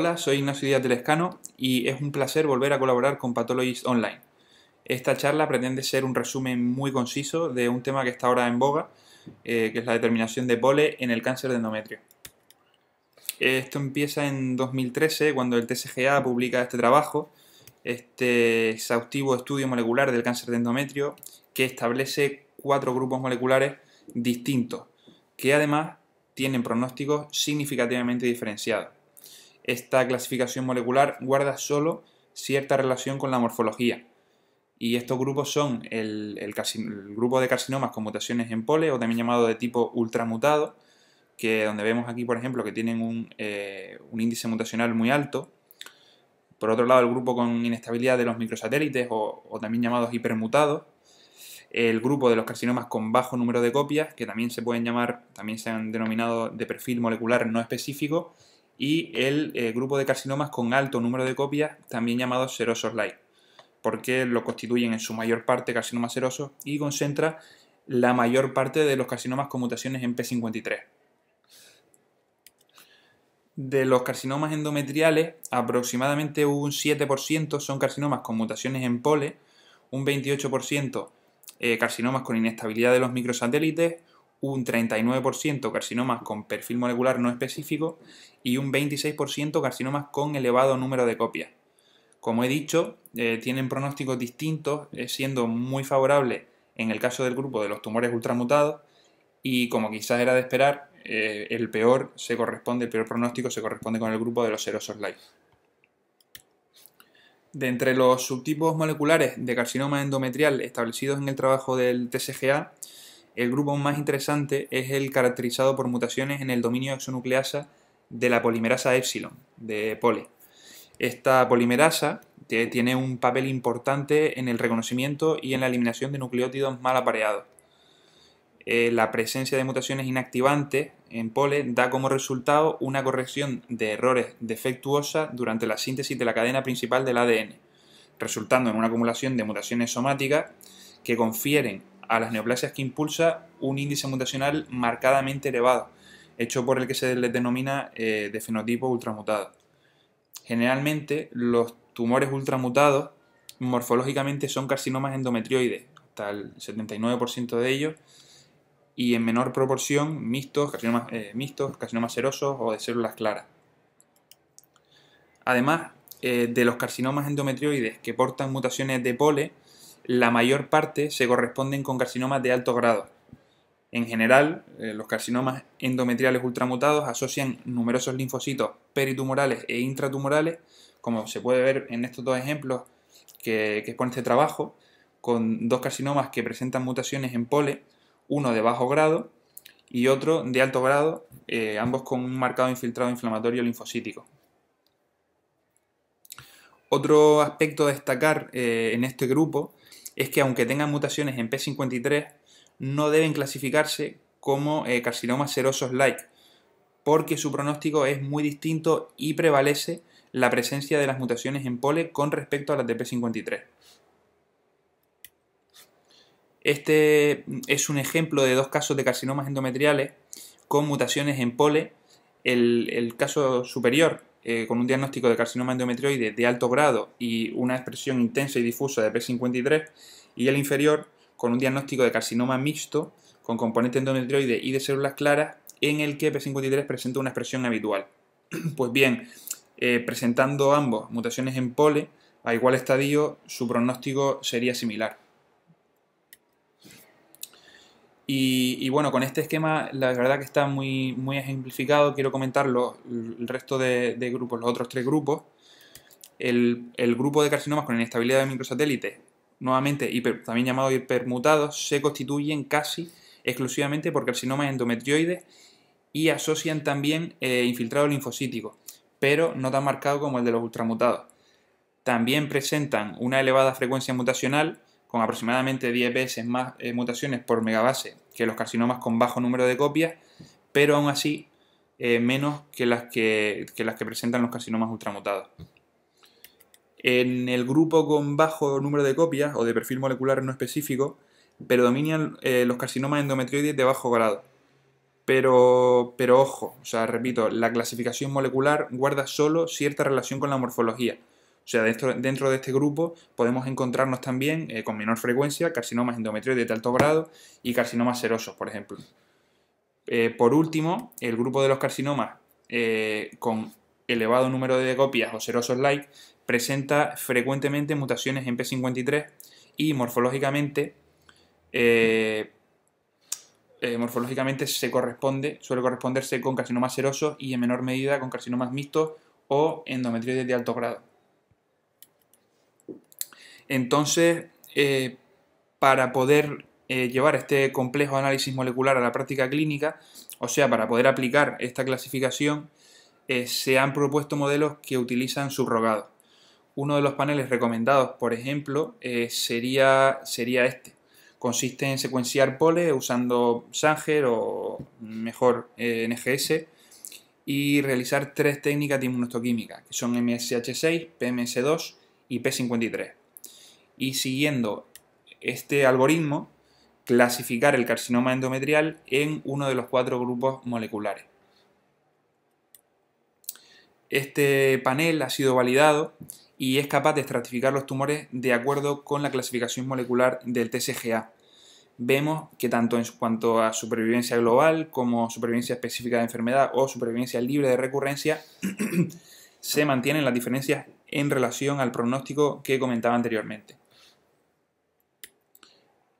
Hola, soy Ignacio Díaz Telescano y es un placer volver a colaborar con Pathologist Online. Esta charla pretende ser un resumen muy conciso de un tema que está ahora en boga, eh, que es la determinación de pole en el cáncer de endometrio. Esto empieza en 2013, cuando el TSGA publica este trabajo, este exhaustivo estudio molecular del cáncer de endometrio, que establece cuatro grupos moleculares distintos, que además tienen pronósticos significativamente diferenciados esta clasificación molecular guarda solo cierta relación con la morfología. Y estos grupos son el, grupo de carcinomas con mutaciones en pole, o también llamado de tipo ultramutado, que donde vemos aquí, por ejemplo, que tienen eh, un, índice mutacional muy alto. Por otro lado, el grupo con inestabilidad de los microsatélites, o, o también llamados hipermutados, el grupo de los carcinomas con bajo número de copias, que también se pueden llamar, también se han denominado de perfil molecular no específico, y el eh, grupo de carcinomas con alto número de copias, también llamados serosos light, porque lo constituyen en su mayor parte carcinomas serosos y concentra la mayor parte de los carcinomas con mutaciones en P53. De los carcinomas endometriales, aproximadamente un 7% son carcinomas con mutaciones en pole, un 28% eh, carcinomas con inestabilidad de los microsatélites, un 39% carcinomas con perfil molecular no específico y un 26% carcinomas con elevado número de copias. Como he dicho, eh, tienen pronósticos distintos, eh, siendo muy favorable en el caso del grupo de los tumores ultramutados y como quizás era de esperar, eh, el peor se corresponde, el peor pronóstico se corresponde con el grupo de los serosos light. De entre los subtipos moleculares de carcinoma endometrial establecidos en el trabajo del TCGA, el grupo más interesante es el caracterizado por mutaciones en el dominio exonucleasa de la polimerasa epsilon, de pole. Esta polimerasa tiene un papel importante en el reconocimiento y en la eliminación de nucleótidos mal apareados. Eh, la presencia de mutaciones inactivantes en pole da como resultado una corrección de errores defectuosa durante la síntesis de la cadena principal del ADN, resultando en una acumulación de mutaciones somáticas que confieren a las neoplasias que impulsa un índice mutacional marcadamente elevado, hecho por el que se les denomina eh, de fenotipo ultramutado. Generalmente, los tumores ultramutados morfológicamente son carcinomas endometrioides, hasta el 79% de ellos, y en menor proporción mixtos, carcinomas, eh, mixtos, serosos o de células claras. Además, eh, de los carcinomas endometrioides que portan mutaciones de pole, la mayor parte se corresponden con carcinomas de alto grado. En general, eh, los carcinomas endometriales ultramutados asocian numerosos linfocitos peritumorales e intratumorales, como se puede ver en estos dos ejemplos que, que expone este trabajo, con dos carcinomas que presentan mutaciones en pole, uno de bajo grado y otro de alto grado, eh, ambos con un marcado infiltrado inflamatorio linfocítico. Otro aspecto a destacar eh, en este grupo es que aunque tengan mutaciones en P53, no deben clasificarse como eh, carcinomas serosos like, porque su pronóstico es muy distinto y prevalece la presencia de las mutaciones en pole con respecto a las de P53. Este es un ejemplo de dos casos de carcinomas endometriales con mutaciones en pole. El, el caso superior eh, con un diagnóstico de carcinoma endometrioide de alto grado y una expresión intensa y difusa de P53, y el inferior con un diagnóstico de carcinoma mixto con componente endometrioide y de células claras en el que P53 presenta una expresión habitual. pues bien, eh, presentando ambos mutaciones en pole, a igual estadio, su pronóstico sería similar. Y, bueno, con este esquema, la verdad que está muy, muy ejemplificado. Quiero comentar el resto de, grupos, los otros tres grupos. El, grupo de carcinomas con inestabilidad de microsatélites, nuevamente también llamado hipermutados, se constituyen casi exclusivamente por carcinomas endometrioides y asocian también eh, infiltrado linfocítico, pero no tan marcado como el de los ultramutados. También presentan una elevada frecuencia mutacional con aproximadamente 10 veces más eh, mutaciones por megabase que los carcinomas con bajo número de copias, pero aún así eh, menos que las que, presentan los carcinomas ultramutados. En el grupo con bajo número de copias o de perfil molecular no específico, predominan eh, los carcinomas endometrioides de bajo grado. Pero, pero ojo, o sea, repito, la clasificación molecular guarda solo cierta relación con la morfología. O sea, dentro, dentro de este grupo podemos encontrarnos también eh, con menor frecuencia carcinomas endometrioides de alto grado y carcinomas serosos, por ejemplo. Eh, por último, el grupo de los carcinomas eh, con elevado número de copias o serosos like presenta frecuentemente mutaciones en P53 y morfológicamente morfológicamente se corresponde, suele corresponderse con carcinomas serosos y en menor medida con carcinomas mixtos o endometrioides de alto grado. Entonces, eh, para poder eh, llevar este complejo análisis molecular a la práctica clínica, o sea, para poder aplicar esta clasificación, eh, se han propuesto modelos que utilizan subrogados. Uno de los paneles recomendados, por ejemplo, sería, sería este. Consiste en secuenciar poles usando Sanger o mejor NGS y realizar tres técnicas de inmunohistoquímica, que son MSH6, PMS2 y P53 y siguiendo este algoritmo clasificar el carcinoma endometrial en uno de los cuatro grupos moleculares. Este panel ha sido validado y es capaz de estratificar los tumores de acuerdo con la clasificación molecular del TCGA. Vemos que tanto en cuanto a supervivencia global como supervivencia específica de enfermedad o supervivencia libre de recurrencia se mantienen las diferencias en relación al pronóstico que comentaba anteriormente.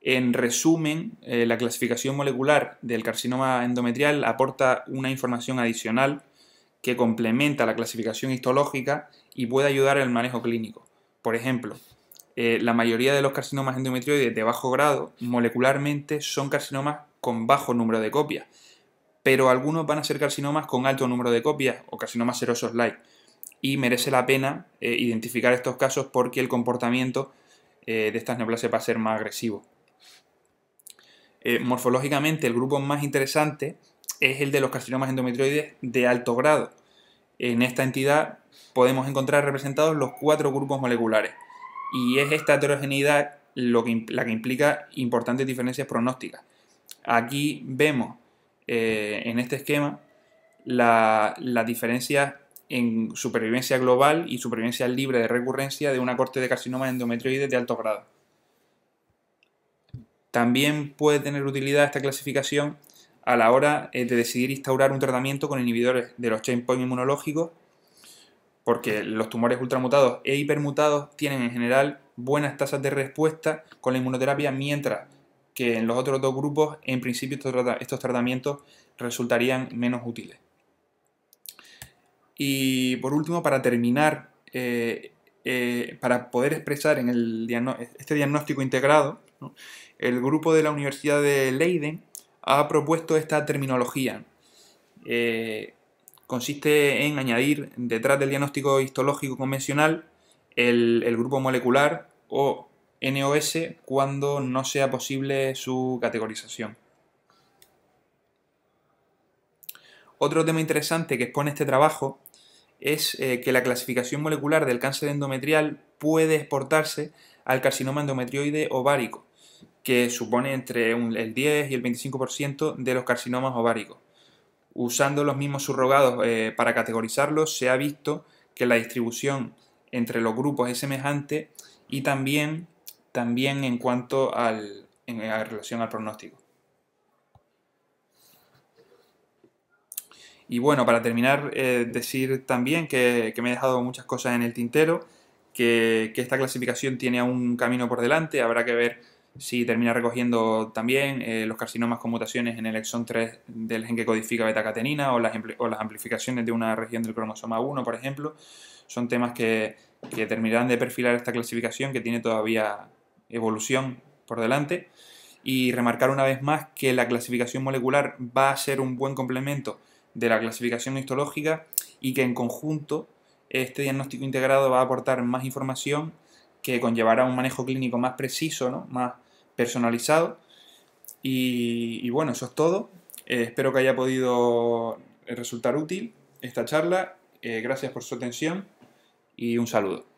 En resumen, eh, la clasificación molecular del carcinoma endometrial aporta una información adicional que complementa la clasificación histológica y puede ayudar al el manejo clínico. Por ejemplo, eh, la mayoría de los carcinomas endometrioides de bajo grado molecularmente son carcinomas con bajo número de copias, pero algunos van a ser carcinomas con alto número de copias o carcinomas serosos light. Y merece la pena eh, identificar estos casos porque el comportamiento de estas neoplasias va a ser más agresivo. Eh, morfológicamente el grupo más interesante es el de los carcinomas endometrioides de alto grado. En esta entidad podemos encontrar representados los cuatro grupos moleculares y es esta heterogeneidad lo que, la que implica importantes diferencias pronósticas. Aquí vemos eh, en este esquema las la diferencias en supervivencia global y supervivencia libre de recurrencia de una corte de carcinomas endometrioides de alto grado. También puede tener utilidad esta clasificación a la hora eh, de decidir instaurar un tratamiento con inhibidores de los chain inmunológicos, porque los tumores ultramutados e hipermutados tienen en general buenas tasas de respuesta con la inmunoterapia, mientras que en los otros dos grupos, en principio, estos tratamientos resultarían menos útiles. Y por último, para terminar, eh, eh, para poder expresar en el este diagnóstico integrado, el grupo de la Universidad de Leiden ha propuesto esta terminología. Eh, consiste en añadir detrás del diagnóstico histológico convencional el, grupo molecular o NOS cuando no sea posible su categorización. Otro tema interesante que expone este trabajo es eh, que la clasificación molecular del cáncer endometrial puede exportarse al carcinoma endometrioide ovárico, que supone entre el 10 y el 25% de los carcinomas ováricos. Usando los mismos subrogados eh, para categorizarlos, se ha visto que la distribución entre los grupos es semejante y también, también en cuanto a la relación al pronóstico. Y bueno, para terminar, eh, decir también que, me he dejado muchas cosas en el tintero, que, que esta clasificación tiene aún un camino por delante, habrá que ver si termina recogiendo también eh, los carcinomas con mutaciones en el exón 3 del gen que codifica beta o o las amplificaciones de una región del cromosoma 1, por ejemplo, son temas que, que terminarán de perfilar esta clasificación que tiene todavía evolución por delante. Y remarcar una vez más que la clasificación molecular va a ser un buen complemento de la clasificación histológica y que en conjunto este diagnóstico integrado va a aportar más información que conllevará un manejo clínico más preciso, ¿no? más, personalizado. Y, bueno, eso es todo. Eh, espero que haya podido eh, resultar útil esta charla. Eh, gracias por su atención y un saludo.